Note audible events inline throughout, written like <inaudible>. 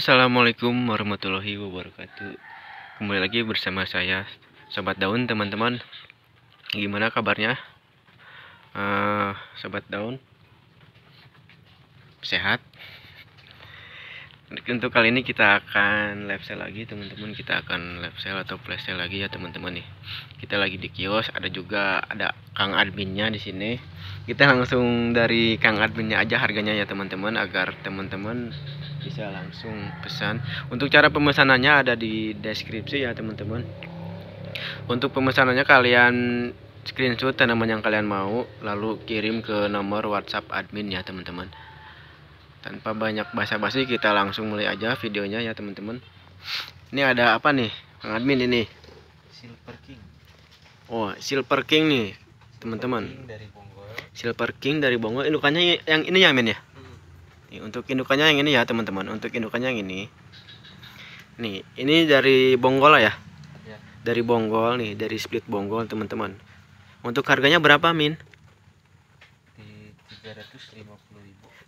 Assalamualaikum warahmatullahi wabarakatuh Kembali lagi bersama saya Sobat Daun teman-teman Gimana kabarnya? Uh, Sobat Daun Sehat? Untuk kali ini kita akan live sale lagi teman-teman Kita akan live sale atau flash sale lagi ya teman-teman nih Kita lagi di kios Ada juga ada Kang adminnya di sini. Kita langsung dari Kang adminnya aja harganya ya teman-teman agar teman-teman bisa langsung pesan. Untuk cara pemesanannya ada di deskripsi ya teman-teman. Untuk pemesanannya kalian screenshot tanaman yang kalian mau lalu kirim ke nomor WhatsApp admin ya teman-teman. Tanpa banyak basa-basi kita langsung mulai aja videonya ya teman-teman. Ini ada apa nih? Kang admin ini. Silver King. Oh, Silver King nih teman-teman silver king dari bonggol indukannya eh, ya, yang ini ya men ya hmm. nih, untuk indukannya yang ini ya teman-teman untuk indukannya yang ini nih ini dari bonggol lah ya iya. dari bonggol nih dari split bonggol teman-teman untuk harganya berapa min di ribu.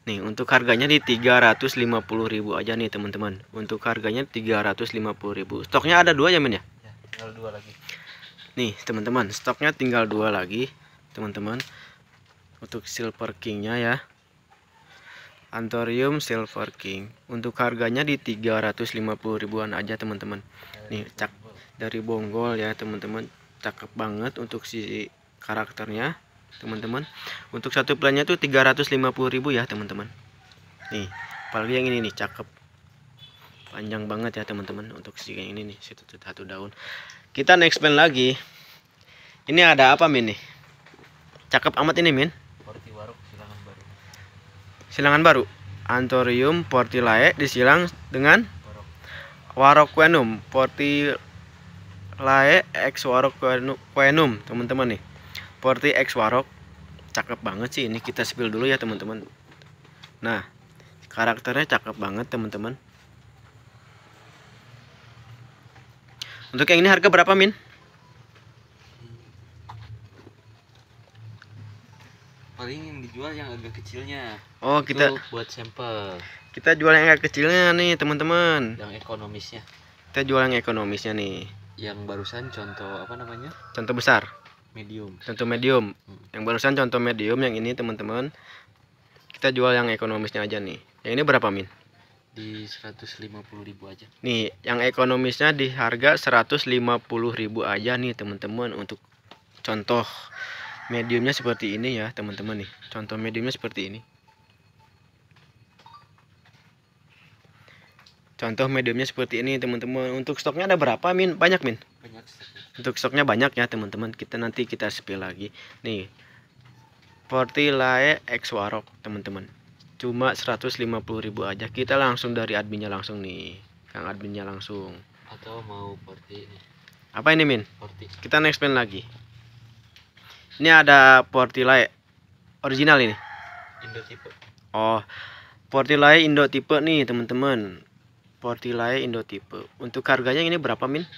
nih untuk harganya di ribu aja nih teman-teman untuk harganya ribu, stoknya ada dua ya min ya, ya tinggal dua lagi nih teman-teman stoknya tinggal dua lagi teman-teman untuk silver kingnya ya Antorium Silver King. Untuk harganya di 350 ribuan aja teman-teman. Nih cak dari Bonggol ya teman-teman. Cakep banget untuk si karakternya teman-teman. Untuk satu plannya tuh 350 ribu ya teman-teman. Nih apalagi yang ini nih cakep. Panjang banget ya teman-teman untuk si yang ini nih satu, satu daun. Kita next plan lagi. Ini ada apa mini? Cakep amat ini, Min. Portiwaruk silangan baru. Silangan baru. antorium portilae disilang dengan warokuenum portilae ex warokuenum teman-teman nih. Porti ex Warok. Cakep banget sih ini kita spill dulu ya, teman-teman. Nah, karakternya cakep banget, teman-teman. Untuk yang ini harga berapa, Min? jual yang agak kecilnya. Oh, itu kita buat sampel. Kita jual yang agak kecilnya nih, teman-teman. Yang ekonomisnya. Kita jual yang ekonomisnya nih. Yang barusan contoh apa namanya? Contoh besar. Medium. Contoh medium. Hmm. Yang barusan contoh medium yang ini, teman-teman. Kita jual yang ekonomisnya aja nih. Yang ini berapa, Min? Di 150.000 aja. Nih, yang ekonomisnya di harga 150.000 aja nih, teman-teman, untuk contoh mediumnya seperti ini ya teman-teman nih contoh mediumnya seperti ini contoh mediumnya seperti ini teman-teman untuk stoknya ada berapa min banyak min banyak untuk stoknya banyak ya teman-teman kita nanti kita spill lagi nih Fortilae X Warok teman-teman cuma 150.000 aja kita langsung dari adminnya langsung nih Kang adminnya langsung atau mau seperti ini apa ini min Forti. kita next plan lagi ini ada portilai original ini. Indo tipe. Oh. portilai Indo tipe nih, teman-teman. portilai Indo tipe. Untuk harganya ini berapa, Min?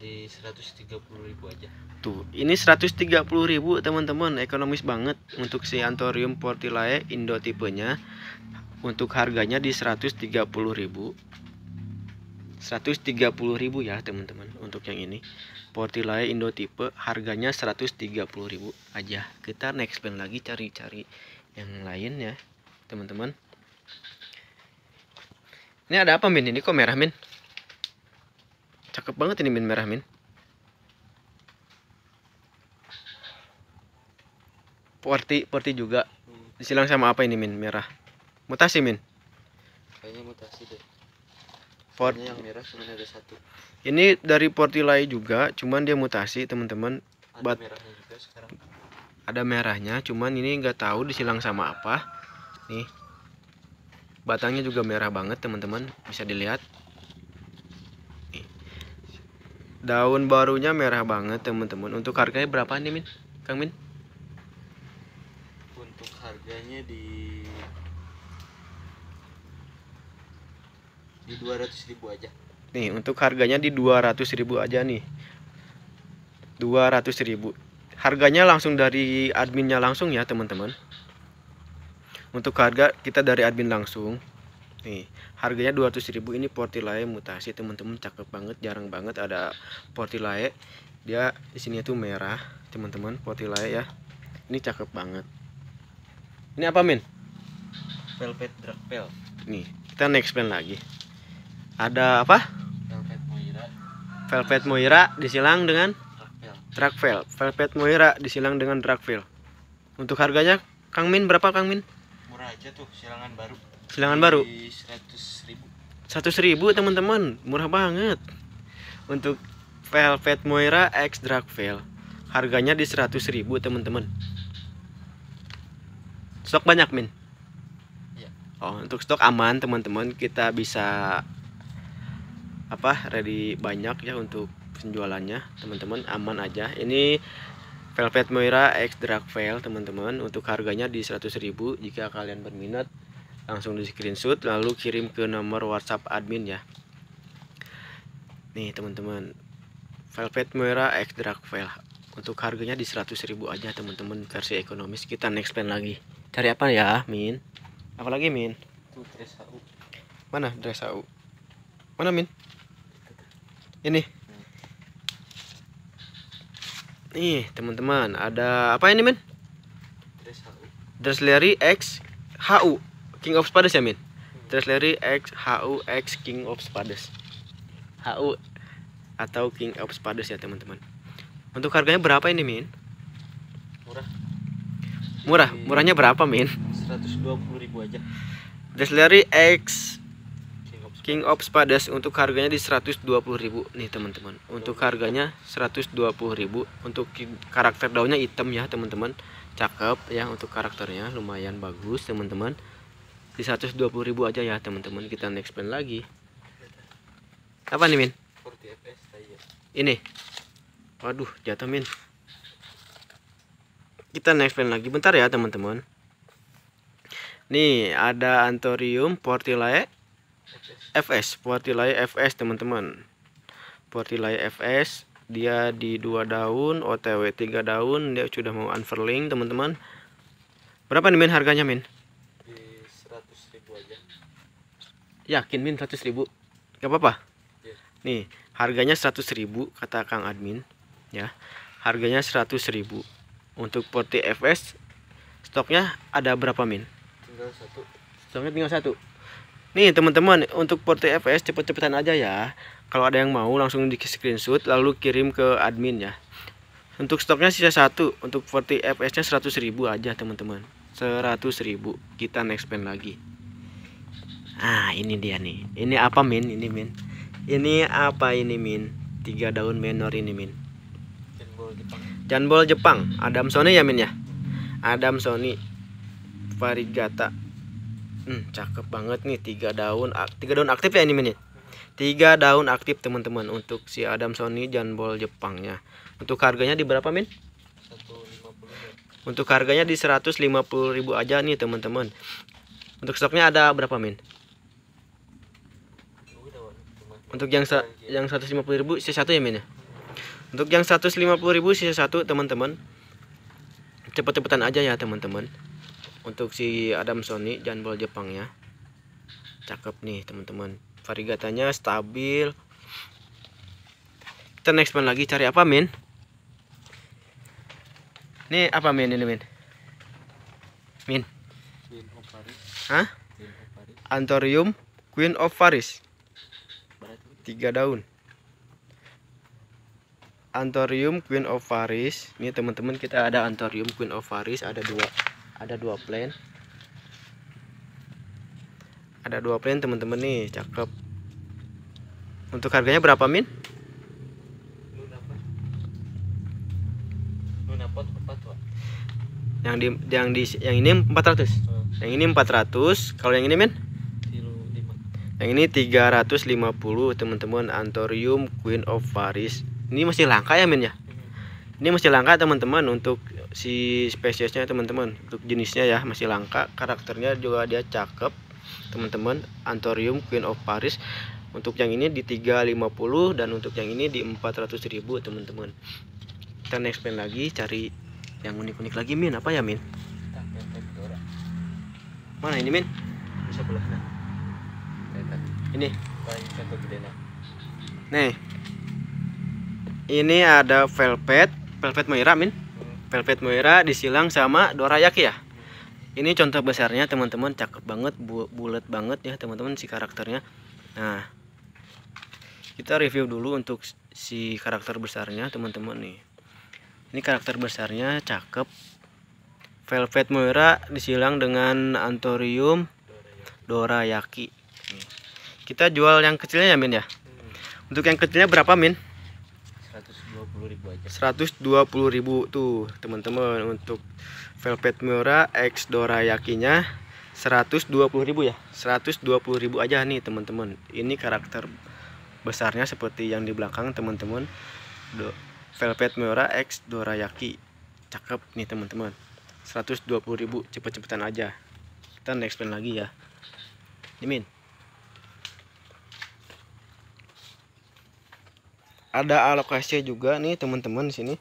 Di 130.000 aja. Tuh, ini 130.000, teman-teman. Ekonomis banget untuk si antorium portilai Indo tipe-nya. Untuk harganya di 130.000. 130.000 ya, teman-teman, untuk yang ini. Sportilae Indo tipe harganya 130.000 aja. Kita next plan lagi cari-cari yang lain ya, teman-teman. Ini ada apa Min? Ini kok merah Min? Cakep banget ini Min merah Min. Porti, Porti juga. Disilang sama apa ini Min? Merah. Mutasi Min. Kayaknya mutasi deh. Port yang merah cuma ada satu. Ini dari Portilai juga, cuman dia mutasi teman-teman. Ada But, merahnya juga sekarang. Ada merahnya, cuman ini nggak tahu disilang sama apa. Nih. Batangnya juga merah banget teman-teman, bisa dilihat. Daun barunya merah banget teman-teman. Untuk harganya berapa nih Min? Kang Min? Untuk harganya di di 200 ribu aja nih untuk harganya di 200 ribu aja nih 200 ribu harganya langsung dari adminnya langsung ya teman-teman untuk harga kita dari admin langsung nih harganya 200 ribu ini portilae mutasi teman-teman cakep banget jarang banget ada portilae dia di sini tuh merah teman-teman portilae ya ini cakep banget ini apa min velvet drag nih kita next plan lagi ada apa Velvet Moira Velvet Moira disilang dengan Dragvel Velvet Moira disilang dengan Dragvel untuk harganya Kang Min berapa Kang Min murah aja tuh silangan baru silangan baru seratus ribu seratus ribu teman-teman murah banget untuk Velvet Moira X Dragvel harganya di seratus ribu teman-teman stok banyak min iya. oh untuk stok aman teman-teman kita bisa apa ready banyak ya untuk penjualannya teman-teman aman aja ini velvet moira x drag veil teman-teman untuk harganya di 100.000 jika kalian berminat langsung di screenshot lalu kirim ke nomor whatsapp admin ya nih teman-teman velvet moira x drag veil untuk harganya di 100.000 aja teman-teman versi ekonomis kita next plan lagi cari apa ya min apalagi min mana dress mana min ini nih teman-teman ada apa ini men Dressleri X HU King of Spades ya min hmm. Dressleri X HU X King of Spades HU atau King of Spades ya teman-teman untuk harganya berapa ini min murah murah murahnya berapa min 120 ribu aja Dressleri X King of Spades untuk harganya di 120.000 nih teman-teman. Untuk harganya 120.000 untuk karakter daunnya hitam ya teman-teman. Cakep ya untuk karakternya lumayan bagus teman-teman. Di 120.000 aja ya teman-teman. Kita next plan lagi. Apa nih Min? Ini. Waduh, jatuh Min. Kita next plan lagi bentar ya teman-teman. Nih, ada Antorium Portilae FS nilai FS teman-teman nilai FS dia di dua daun OTW tiga daun dia sudah mau unfurling teman-teman berapa nih min harganya min di 100 ribu aja yakin min 100 ribu gak apa-apa yeah. nih harganya 100 ribu kata Kang admin ya harganya 100 ribu untuk porti FS stoknya ada berapa min tinggal satu stoknya tinggal satu Nih teman-teman untuk porti FS cepet-cepetan aja ya Kalau ada yang mau langsung di screenshot lalu kirim ke admin ya Untuk stoknya sisa satu Untuk porti FS nya 100 ribu aja teman-teman 100 ribu Kita next pen lagi Ah ini dia nih Ini apa min? Ini min Ini apa ini min? Tiga daun menor ini min Janbol Jepang Janbol Jepang Adam Sony ya min ya Adam Sony Varigata Hmm, cakep banget nih tiga daun tiga daun aktif ya ini menit. Tiga daun aktif teman-teman untuk si Adam Sony Janbol Jepangnya. Untuk harganya di berapa min? 150. Ya. Untuk harganya di 150.000 aja nih teman-teman. Untuk stoknya ada berapa min? Untuk yang yang 150.000 sisa satu ya min ya. Untuk yang 150.000 sisa satu teman-teman. Cepet-cepetan aja ya teman-teman untuk si Adam Sony jambol Jepangnya cakep nih teman-teman varigatanya stabil kita next man lagi cari apa min ini apa min ini min min min of Paris Hah? Min of Paris. Antorium Queen of Paris tiga daun Antorium Queen of Paris ini teman-teman kita ada Antorium Queen of Paris ada dua ada dua plan ada dua plan teman-teman nih cakep untuk harganya berapa min yang di yang di yang ini 400 yang ini 400 kalau yang ini min yang ini 350 teman-teman antorium Queen of Paris ini masih langka ya min ya hmm. ini masih langka teman-teman untuk si spesiesnya teman-teman untuk jenisnya ya masih langka karakternya juga dia cakep teman-teman antorium Queen of Paris untuk yang ini di 350 dan untuk yang ini di 400.000 teman-teman kita next plan lagi cari yang unik-unik lagi Min apa ya Min mana ini Min ini nah. nih ini ada velvet velvet merah Min velvet Moira disilang sama dorayaki ya ini contoh besarnya teman-teman cakep banget bu bulat banget ya teman-teman si karakternya nah kita review dulu untuk si karakter besarnya teman-teman nih ini karakter besarnya cakep velvet Moira disilang dengan antorium dorayaki kita jual yang kecilnya ya min ya untuk yang kecilnya berapa min ribu aja. ribu tuh, teman-teman untuk velvet miura X Dorayakinya ribu ya. ribu aja nih, teman-teman. Ini karakter besarnya seperti yang di belakang, teman-teman. Velvet miura X Dorayaki. Cakep nih, teman-teman. ribu cepet-cepetan aja. Kita next plan lagi ya. Dimin. ada alokasi juga nih teman-teman di sini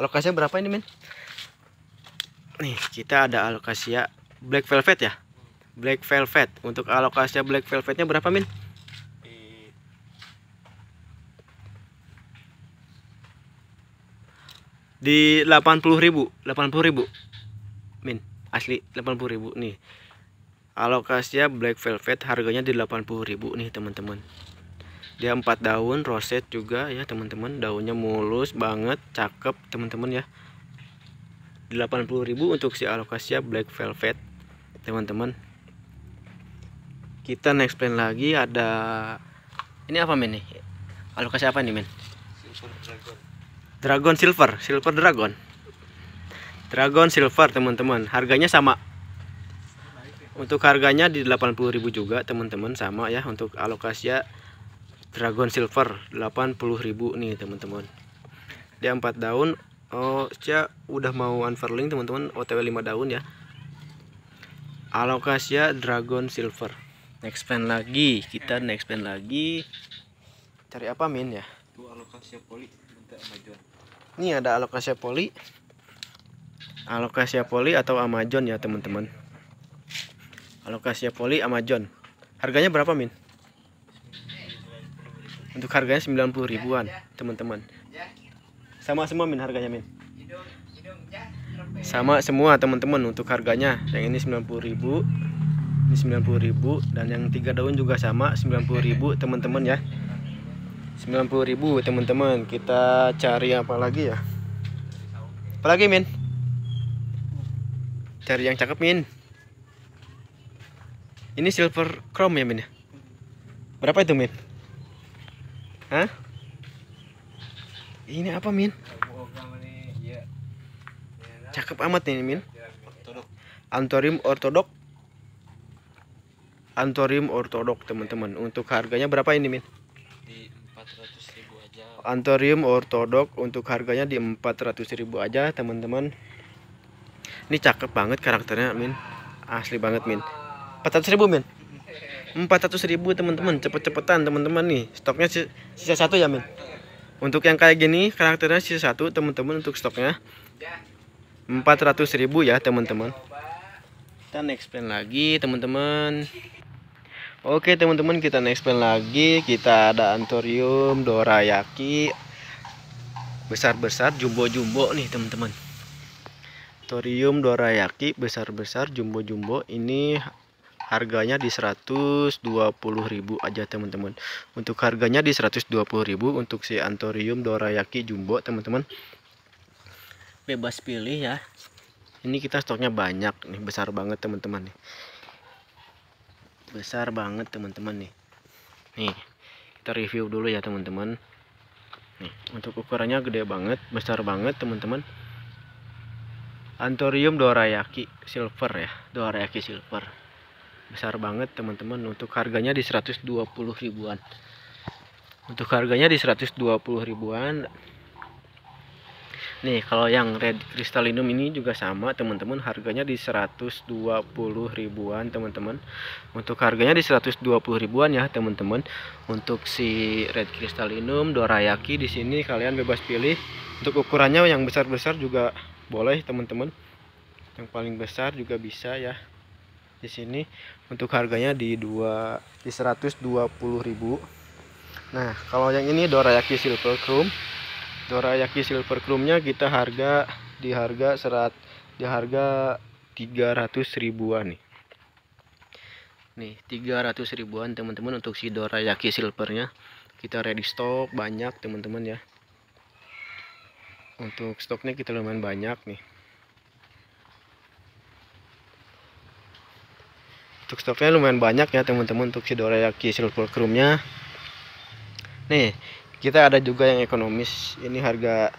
alokasinya berapa ini men nih kita ada ya black velvet ya black velvet untuk alokasi black velvetnya berapa min di 80.000 80.000 min asli 80.000 nih Alokasi black velvet harganya di 80.000 nih teman-teman dia empat daun roset juga ya teman-teman daunnya mulus banget cakep teman-teman ya 80.000 untuk si alokasia black velvet teman-teman kita next plan lagi ada ini apa men nih alokasi apa nih men dragon silver silver dragon dragon silver teman-teman harganya sama untuk harganya di 80.000 juga teman-teman sama ya untuk alokasia dragon silver 80.000 nih teman-teman dia 4 daun oh saya udah mau unfurling teman-teman otw 5 daun ya alokasia dragon silver next pen lagi kita next pen lagi cari apa min ya alokasia poli ini ada alokasia poli alokasia poli atau amazon ya teman-teman alokasia poli amazon harganya berapa min untuk harganya 90 ribuan ya, ya. teman-teman ya. sama semua min harganya min sama semua teman-teman untuk harganya yang ini 90 ribu ini 90 ribu dan yang tiga daun juga sama 90 ribu <laughs> teman-teman ya 90 ribu teman-teman kita cari apa lagi ya apa lagi min cari yang cakep min ini silver chrome ya min ya berapa itu min Hah? Ini apa, Min? Cakep amat ini, Min. Antorium ortodok. Antorium ortodok, teman-teman. Untuk harganya berapa ini, Min? Antorium ortodok untuk harganya di 400.000 aja, teman-teman. Ini cakep banget karakternya, Min. Asli banget, Min. 400.000, Min. 400 ribu teman-teman cepet-cepetan teman-teman nih stoknya sisa satu ya men untuk yang kayak gini karakternya sisa satu teman-teman untuk stoknya 400 ribu ya teman-teman kita next plan lagi teman-teman oke teman-teman kita next plan lagi kita ada antorium dorayaki besar-besar jumbo-jumbo nih teman-teman Torium dorayaki besar-besar jumbo-jumbo ini harganya di 120.000 aja teman-teman untuk harganya di 120.000 untuk si antorium Dorayaki Jumbo teman-teman bebas pilih ya ini kita stoknya banyak nih besar banget teman-teman nih besar banget teman-teman nih nih kita review dulu ya teman-teman nih untuk ukurannya gede banget besar banget teman-teman Antorium dorayaki silver ya dorayaki silver besar banget teman-teman untuk harganya di 120 ribuan untuk harganya di 120 ribuan nih kalau yang red kristalinum ini juga sama teman-teman harganya di 120 ribuan teman-teman untuk harganya di 120 ribuan ya teman-teman untuk si red kristalinum dorayaki di sini kalian bebas pilih untuk ukurannya yang besar-besar juga boleh teman-teman yang paling besar juga bisa ya di sini untuk harganya di dua di 120.000 nah kalau yang ini dorayaki silver chrome dorayaki silver chrome nya kita harga di harga serat di harga 300 ribuan nih nih 300 ribuan teman-teman untuk si dorayaki nya kita ready stock banyak teman-teman ya untuk stoknya kita lumayan banyak nih untuk stoknya lumayan banyak ya teman-teman untuk si dorayaki chrome nya nih kita ada juga yang ekonomis ini harga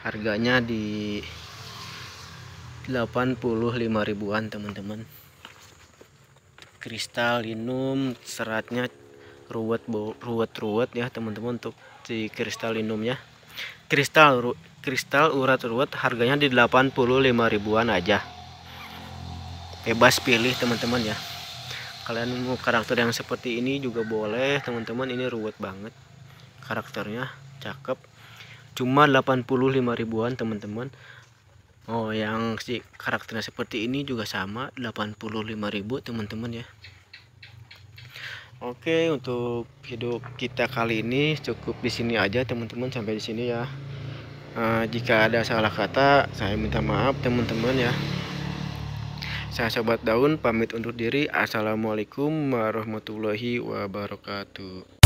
harganya di 85 ribuan teman-teman kristal linum seratnya ruwet ruwet ruwet ya teman-teman untuk si kristal linumnya kristal ru, kristal urat ruwet harganya di 85 ribuan aja bebas pilih teman-teman ya kalian mau karakter yang seperti ini juga boleh teman-teman ini ruwet banget karakternya cakep cuma 85 ribuan teman-teman Oh yang si karakternya seperti ini juga sama ribu teman-teman ya Oke untuk hidup kita kali ini cukup di sini aja teman-teman sampai di sini ya uh, jika ada salah kata saya minta maaf teman-teman ya saya Sobat Daun pamit untuk diri. Assalamualaikum warahmatullahi wabarakatuh.